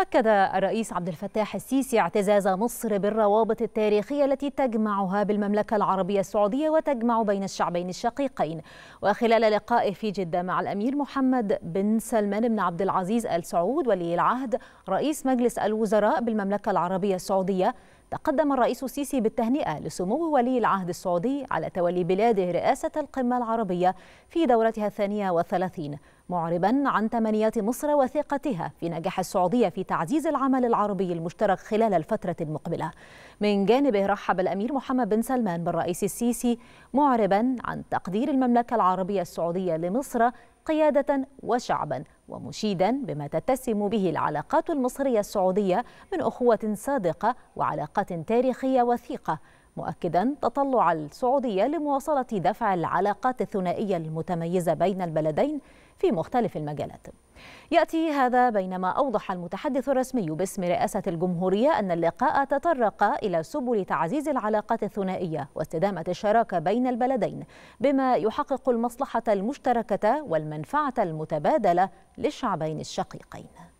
أكد الرئيس عبد الفتاح السيسي اعتزاز مصر بالروابط التاريخية التي تجمعها بالمملكة العربية السعودية وتجمع بين الشعبين الشقيقين وخلال لقائه في جدة مع الأمير محمد بن سلمان بن عبد العزيز آل سعود ولي العهد رئيس مجلس الوزراء بالمملكة العربية السعودية تقدم الرئيس السيسي بالتهنئة لسمو ولي العهد السعودي على تولي بلاده رئاسة القمة العربية في دورتها الثانية والثلاثين معربا عن تمنيات مصر وثقتها في نجاح السعودية في تعزيز العمل العربي المشترك خلال الفترة المقبلة من جانبه رحب الأمير محمد بن سلمان بالرئيس السيسي معربا عن تقدير المملكة العربية السعودية لمصر قيادة وشعبا ومشيدا بما تتسم به العلاقات المصرية السعودية من أخوة صادقة وعلاقات تاريخية وثيقة مؤكدا تطلع السعودية لمواصلة دفع العلاقات الثنائية المتميزة بين البلدين في مختلف المجالات يأتي هذا بينما أوضح المتحدث الرسمي باسم رئاسة الجمهورية أن اللقاء تطرق إلى سبل تعزيز العلاقات الثنائية واستدامة الشراكة بين البلدين بما يحقق المصلحة المشتركة والمنفعة المتبادلة للشعبين الشقيقين